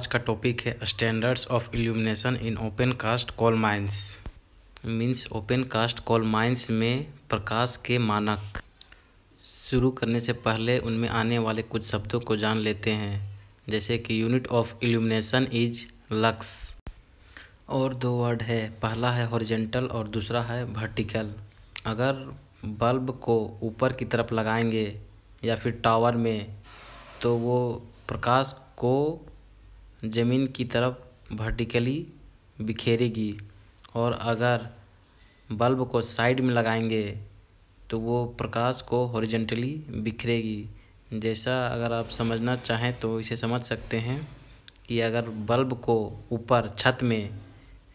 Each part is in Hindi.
आज का टॉपिक है standards of illumination in open cast coal mines means open cast coal mines में प्रकाश के मानक शुरू करने से पहले उनमें आने वाले कुछ शब्दों को जान लेते हैं जैसे कि unit of illumination is lux और दो वर्ड है पहला है हॉरिजेंटल और दूसरा है वर्टिकल अगर बल्ब को ऊपर की तरफ लगाएंगे या फिर टावर में तो वो प्रकाश को ज़मीन की तरफ वर्टिकली बिखेरेगी और अगर बल्ब को साइड में लगाएंगे तो वो प्रकाश को हॉरिजेंटली बिखरेगी जैसा अगर आप समझना चाहें तो इसे समझ सकते हैं कि अगर बल्ब को ऊपर छत में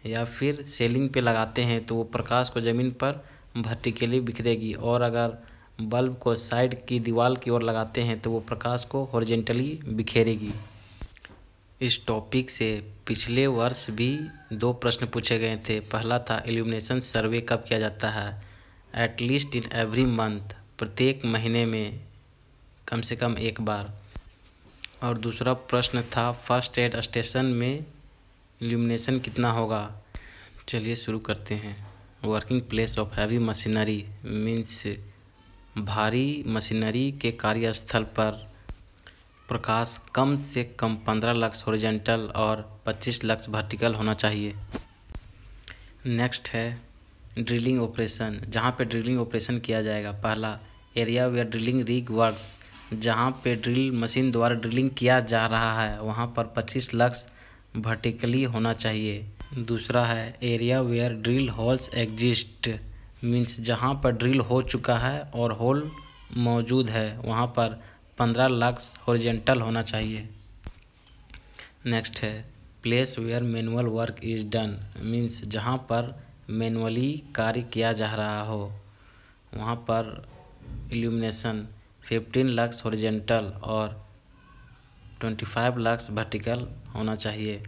या फिर सेलिंग पे लगाते हैं तो वो प्रकाश को ज़मीन पर वर्टिकली बिखरेगी और अगर बल्ब को साइड की दीवार की ओर लगाते हैं तो वो प्रकाश को हॉरिजेंटली बिखेरेगी इस टॉपिक से पिछले वर्ष भी दो प्रश्न पूछे गए थे पहला था एल्यूमिनेशन सर्वे कब किया जाता है एटलीस्ट इन एवरी मंथ प्रत्येक महीने में कम से कम एक बार और दूसरा प्रश्न था फर्स्ट एड स्टेशन में एल्यूमिनेशन कितना होगा चलिए शुरू करते हैं working place of heavy machinery means भारी मशीनरी के कार्यस्थल पर प्रकाश कम से कम पंद्रह लक्स हॉरिजेंटल और पच्चीस लक्स वर्टिकल होना चाहिए नेक्स्ट है ड्रिलिंग ऑपरेशन जहाँ पे ड्रिलिंग ऑपरेशन किया जाएगा पहला area where drilling rig works जहाँ पे ड्रिल मशीन द्वारा ड्रिलिंग किया जा रहा है वहाँ पर 25 लक्स वर्टिकली होना चाहिए दूसरा है area where drill holes exist means जहाँ पर ड्रिल हो चुका है और होल मौजूद है वहाँ पर पंद्रह लक्स हॉरिजेंटल होना चाहिए नेक्स्ट है place where manual work is done means जहाँ पर मैनुअली कार्य किया जा रहा हो वहाँ पर इल्यूमिनेशन फिफ्टीन लक्स हॉरिजेंटल और ट्वेंटी फाइव लक्स वर्टिकल होना चाहिए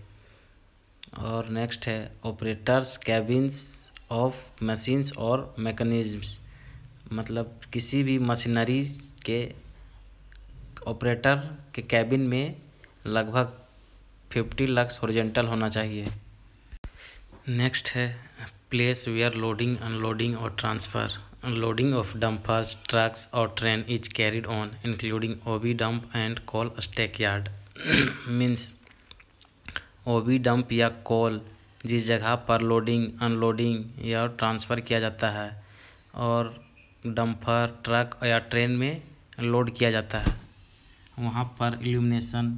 और नेक्स्ट है ऑपरेटर्स कैबिन्स ऑफ मशीन्स और मैकेनिज्म्स मतलब किसी भी मशीनरी के ऑपरेटर के कैबिन में लगभग फिफ्टी लक्स हॉरिजेंटल होना चाहिए नेक्स्ट है प्लेस वेयर लोडिंग अनलोडिंग और transfer unloading of dumpers trucks और train is carried on including OB dump and coal stack yard means OB dump या कॉल जिस जगह पर लोडिंग अनलोडिंग या ट्रांसफ़र किया जाता है और डंपर ट्रक या ट्रेन में लोड किया जाता है वहाँ पर इल्यूमिनेशन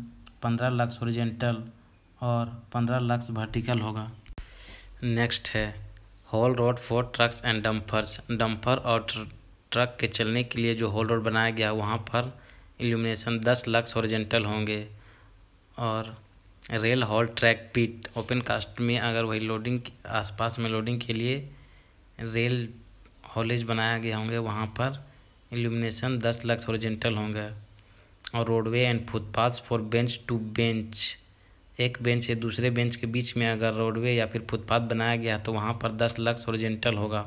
पंद्रह लक्स औरजेंटल और पंद्रह लक्स वर्टिकल होगा नेक्स्ट है haul road for trucks and dumpers dumper और ट्रक के चलने के लिए जो हॉल रोड बनाया गया वहाँ पर इल्यूमिनेशन दस लक्स औरजेंटल होंगे और rail haul track pit open cast में अगर वही लोडिंग आसपास में लोडिंग के लिए रेल हॉलेज बनाया गया होंगे वहाँ पर इल्यूमिनेशन दस लक्स औरजेंटल होंगे और roadway and footpaths for bench to bench एक बेंच से दूसरे बेंच के बीच में अगर रोडवे या फिर फुटपाथ बनाया गया तो वहाँ पर दस लक्स ओरिजेंटल होगा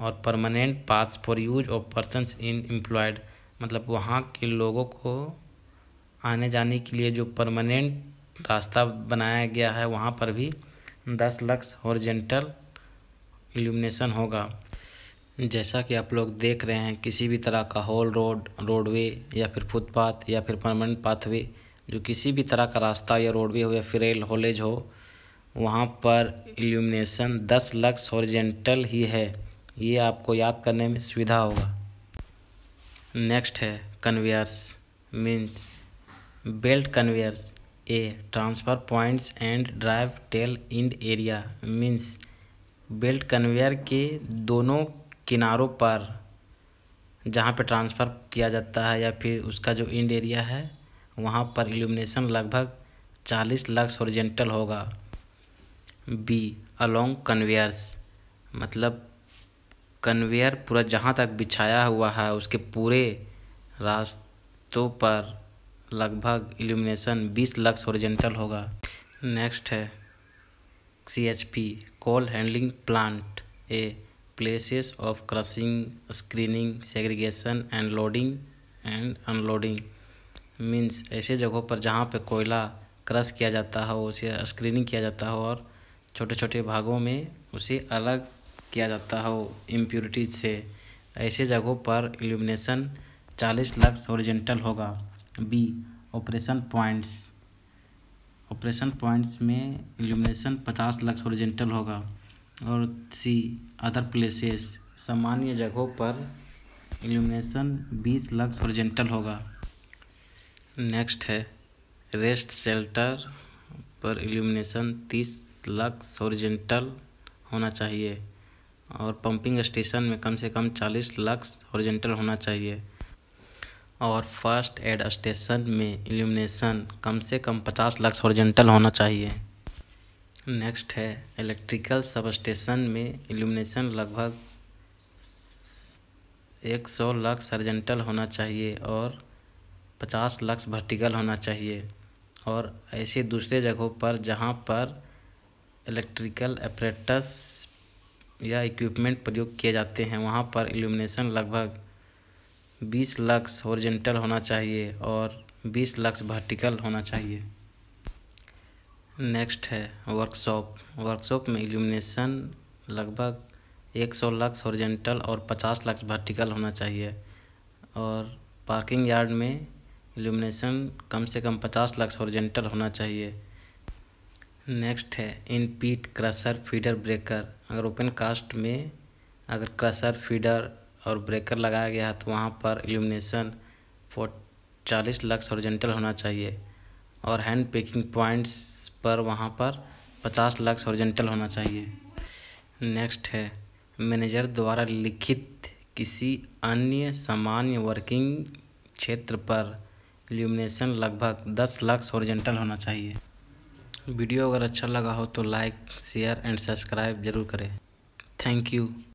और permanent paths for use of person in employed मतलब वहाँ के लोगों को आने जाने के लिए जो परमानेंट रास्ता बनाया गया है वहाँ पर भी दस लक्स ओरिजेंटल इल्यूमिनेशन होगा जैसा कि आप लोग देख रहे हैं किसी भी तरह का होल रोड रोडवे या फिर फुटपाथ या फिर परमानेंट पाथवे जो किसी भी तरह का रास्ता या रोडवे हो या फिर रेल होलेज हो वहाँ पर इल्यूमिनेशन दस लक्स हॉरिजेंटल ही है ये आपको याद करने में सुविधा होगा नेक्स्ट है conveyors means belt conveyors A transfer points and drive tail end area means belt conveyor के दोनों किनारों पर जहाँ पे ट्रांसफ़र किया जाता है या फिर उसका जो इंड एरिया है वहाँ पर इल्यूमिनेशन लगभग 40 लक्स ओरिजेंटल होगा बी अलोंग कन्वेयर्स मतलब कन्वेयर पूरा जहाँ तक बिछाया हुआ है उसके पूरे रास्तों पर लगभग इल्यूमिनेशन 20 लक्स औरजेंटल होगा नेक्स्ट है C H P coal handling plant A places of crushing, screening, segregation and loading and unloading means ऐसे जगहों पर जहाँ पर कोयला क्रश किया जाता हो उसे स्क्रीनिंग किया जाता हो और छोटे छोटे भागों में उसे अलग किया जाता हो इम्प्योरिटीज से ऐसे जगहों पर इल्यूमिनेशन चालीस लक्स ओरिजेंटल होगा B operation points operation points में इल्यूमिनेशन पचास लक्स ओरिजेंटल होगा और सी अदर प्लेसेस सामान्य जगहों पर इल्यूमिनेशन 20 लक्स प्रजेंटल होगा नेक्स्ट है रेस्ट शेल्टर पर इल्यूमिनेशन 30 लक्स हॉरिजेंटल होना चाहिए और पंपिंग स्टेशन में कम से कम 40 लक्स औरजेंटल होना चाहिए और फर्स्ट एड स्टेशन में इल्यूमिनेशन कम से कम 50 लक्स औरजेंटल होना चाहिए नेक्स्ट है इलेक्ट्रिकल सबस्टेशन में इल्यूमिनेशन लगभग एक सौ लक्स हॉरिजेंटल होना चाहिए और पचास लक्स वर्टिकल होना चाहिए और ऐसे दूसरे जगहों पर जहाँ पर इलेक्ट्रिकल अप्रेटस या इक्विपमेंट प्रयोग किए जाते हैं वहाँ पर इल्यूमिनेशन लगभग बीस लक्स हॉरिजेंटल होना चाहिए और बीस लक्स वर्टिकल होना चाहिए नेक्स्ट है वर्कशॉप वर्कशॉप में इल्यूमिनेशन लगभग 100 लक्स हॉरिजेंटल और 50 लक्स वर्टिकल होना चाहिए और पार्किंग यार्ड में इल्यूमिनेशन कम से कम 50 लक्स हॉरिजेंटल होना चाहिए नेक्स्ट है in pit crusher feeder breaker अगर ओपन कास्ट में अगर क्रशर फीडर और ब्रेकर लगाया गया है तो वहाँ पर इल्यूमिनेशन फोर चालीस लक्स हॉरिजेंटल होना चाहिए और हैंड पिकिंग पॉइंट्स पर वहाँ पर पचास लक्स ओरिजेंटल होना चाहिए नेक्स्ट है मैनेजर द्वारा लिखित किसी अन्य सामान्य वर्किंग क्षेत्र पर इल्यूमिनेशन लगभग दस लक्स ओरिजेंटल होना चाहिए वीडियो अगर अच्छा लगा हो तो लाइक शेयर एंड सब्सक्राइब जरूर करें थैंक यू